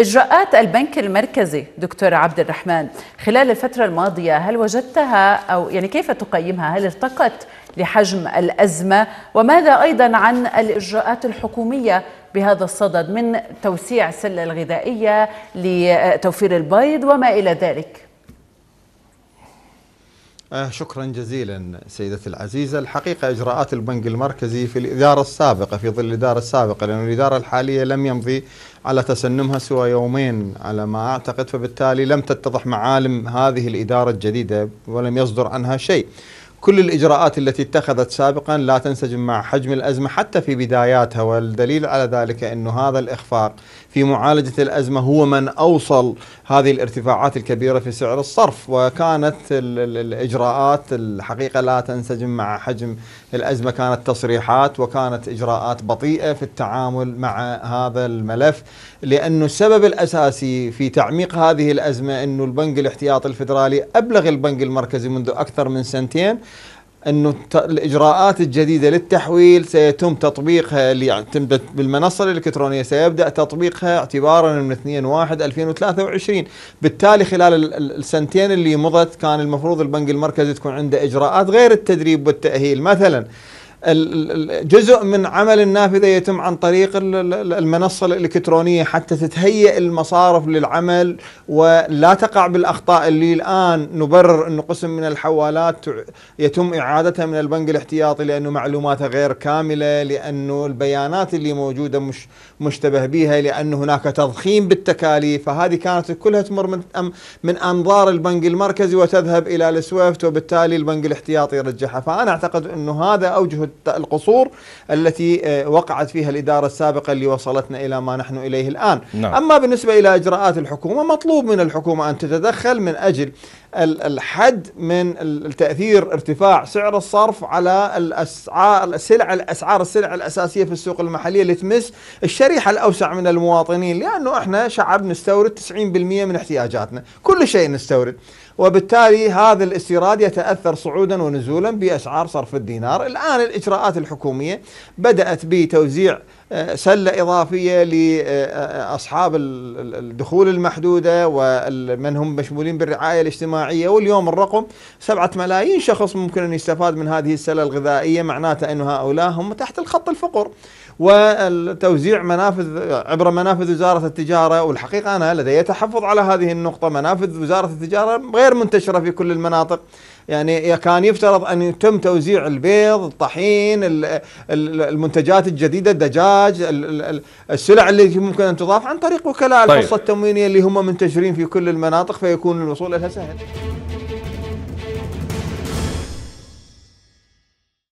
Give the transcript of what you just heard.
إجراءات البنك المركزي دكتور عبد الرحمن خلال الفترة الماضية هل وجدتها أو يعني كيف تقيمها هل ارتقت لحجم الأزمة وماذا أيضا عن الإجراءات الحكومية بهذا الصدد من توسيع السلة الغذائية لتوفير البيض وما إلى ذلك آه شكرا جزيلا سيدتي العزيزة الحقيقة إجراءات البنك المركزي في الإدارة السابقة في ظل الإدارة السابقة لأن الإدارة الحالية لم يمضي على تسنمها سوى يومين على ما أعتقد فبالتالي لم تتضح معالم هذه الإدارة الجديدة ولم يصدر عنها شيء كل الإجراءات التي اتخذت سابقا لا تنسجم مع حجم الأزمة حتى في بداياتها والدليل على ذلك أن هذا الإخفاق في معالجة الأزمة هو من أوصل هذه الارتفاعات الكبيرة في سعر الصرف وكانت الإجراءات الحقيقة لا تنسجم مع حجم الأزمة كانت تصريحات وكانت إجراءات بطيئة في التعامل مع هذا الملف لأن السبب الأساسي في تعميق هذه الأزمة أن البنك الاحتياطي الفدرالي أبلغ البنك المركزي منذ أكثر من سنتين انه الاجراءات الجديده للتحويل سيتم تطبيقها اللي يعني بالمنصه الالكترونيه سيبدا تطبيقها اعتبارا من 2 1 2023 بالتالي خلال السنتين اللي مضت كان المفروض البنك المركزي تكون عنده اجراءات غير التدريب والتاهيل مثلا جزء من عمل النافذة يتم عن طريق المنصة الإلكترونية حتى تتهيئ المصارف للعمل ولا تقع بالأخطاء اللي الآن نبرر انه قسم من الحوالات يتم إعادتها من البنك الاحتياطي لأنه معلوماتها غير كاملة لأنه البيانات اللي موجودة مش مشتبه بها لانه هناك تضخيم بالتكاليف فهذه كانت كلها تمر من, من أنظار البنك المركزي وتذهب إلى السويفت وبالتالي البنك الاحتياطي يرجعها فأنا أعتقد أنه هذا أوجه القصور التي آه، وقعت فيها الإدارة السابقة اللي وصلتنا إلى ما نحن إليه الآن نعم. أما بالنسبة إلى إجراءات الحكومة مطلوب من الحكومة أن تتدخل من أجل الحد من التأثير ارتفاع سعر الصرف على الأسعار السلع الأسعار السلع الأساسية في السوق المحلية اللي تمس الشريحة الأوسع من المواطنين لأنه احنا شعب نستورد 90% من احتياجاتنا كل شيء نستورد وبالتالي هذا الاستيراد يتأثر صعودا ونزولا بأسعار صرف الدينار الآن الإجراءات الحكومية بدأت بتوزيع سله اضافيه لاصحاب الدخول المحدوده ومن هم مشمولين بالرعايه الاجتماعيه واليوم الرقم سبعة ملايين شخص ممكن ان يستفاد من هذه السله الغذائيه معناته أن هؤلاء هم تحت الخط الفقر وتوزيع منافذ عبر منافذ وزاره التجاره والحقيقه انا لدي تحفظ على هذه النقطه منافذ وزاره التجاره غير منتشره في كل المناطق يعني كان يفترض ان يتم توزيع البيض، الطحين، المنتجات الجديده، الدجاج، السلع التي ممكن ان تضاف عن طريق وكلاء طيب. الحصه التموينيه اللي هم منتشرين في كل المناطق فيكون الوصول لها سهل.